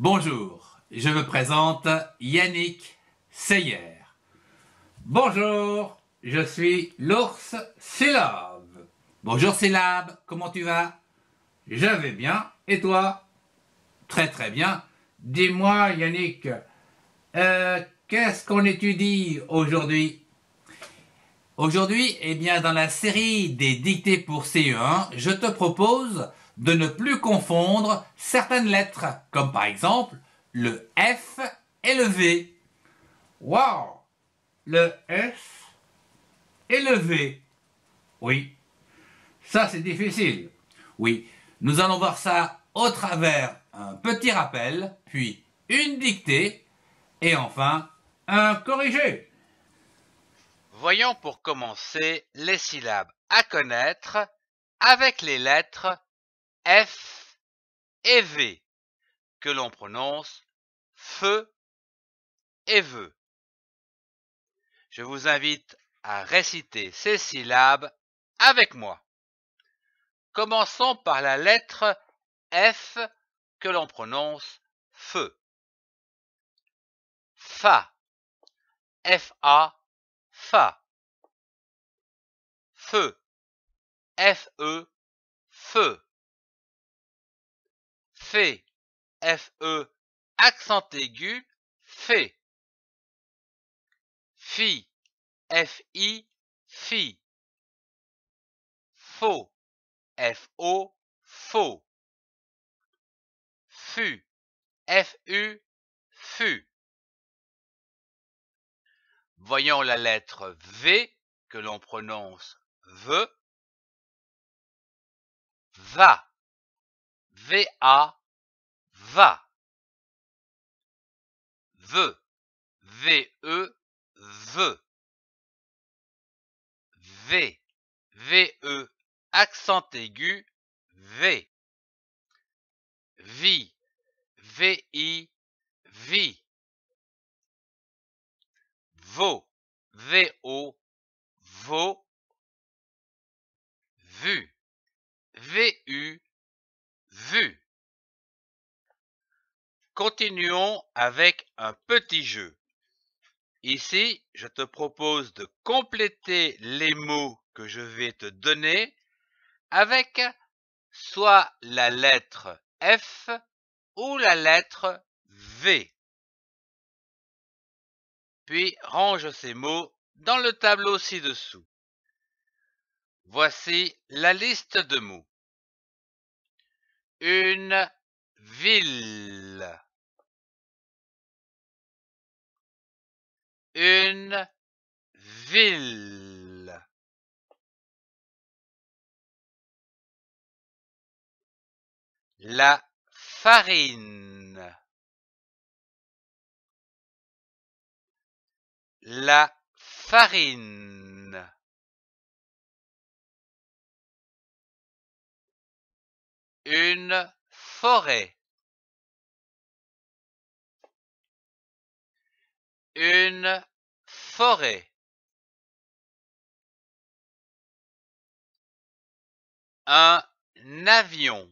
Bonjour, je me présente Yannick Seyer. Bonjour, je suis l'ours Syllab. Bonjour Syllab, comment tu vas Je vais bien, et toi Très très bien. Dis-moi Yannick, euh, qu'est-ce qu'on étudie aujourd'hui Aujourd'hui, eh bien dans la série des dictées pour CE1, je te propose de ne plus confondre certaines lettres, comme par exemple le F et le V. Wow Le F et le V. Oui. Ça, c'est difficile. Oui. Nous allons voir ça au travers un petit rappel, puis une dictée, et enfin un corrigé. Voyons pour commencer les syllabes à connaître avec les lettres F et V, que l'on prononce feu et ve. Je vous invite à réciter ces syllabes avec moi. Commençons par la lettre F que l'on prononce feu. Fa. F-A. Fa. Feu. F-E. Feu. Fe F-E, accent aigu, fait. Fi. E. F-I, fi. Faux. F-O, faux. Fu. F-U, fu. Voyons la lettre V que l'on prononce ve. Va. V-A, va, veut, e veut, v, V-E. accent aigu, v, vie, vi, vie, V-O. vo, vu, v u vu. Continuons avec un petit jeu. Ici, je te propose de compléter les mots que je vais te donner avec soit la lettre F ou la lettre V. Puis range ces mots dans le tableau ci-dessous. Voici la liste de mots. Une ville. une ville. La farine. La farine. Une forêt. une forêt. Un avion.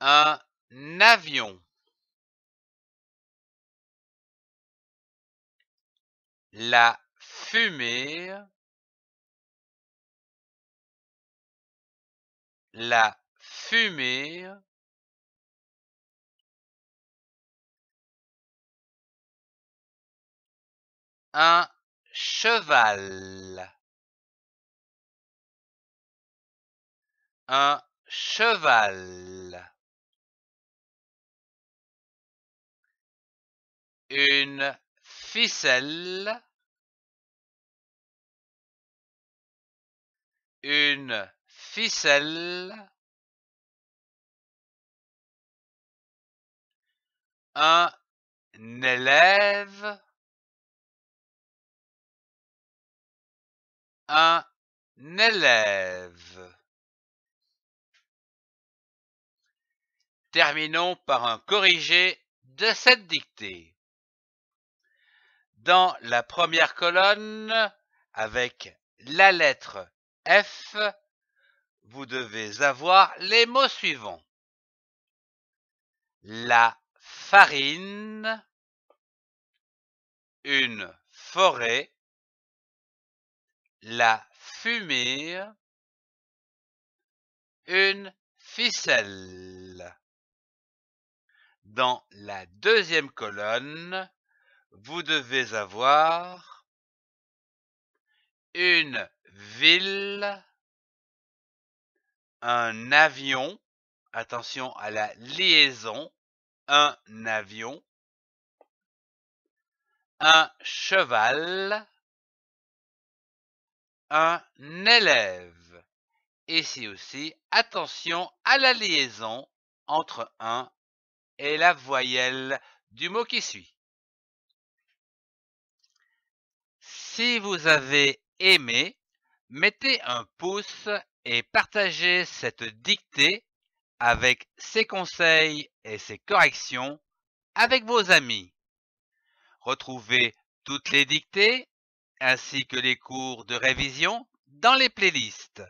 Un avion. La fumée. La fumée un cheval. Un cheval. Une ficelle. Une ficelle. Un élève un élève. Terminons par un corrigé de cette dictée. Dans la première colonne, avec la lettre F, vous devez avoir les mots suivants. La farine, une forêt, la fumée, une ficelle. Dans la deuxième colonne, vous devez avoir une ville, un avion, attention à la liaison, un avion, un cheval, un élève. Et c'est aussi attention à la liaison entre un et la voyelle du mot qui suit. Si vous avez aimé, mettez un pouce et partagez cette dictée avec ses conseils et ses corrections avec vos amis. Retrouvez toutes les dictées ainsi que les cours de révision dans les playlists.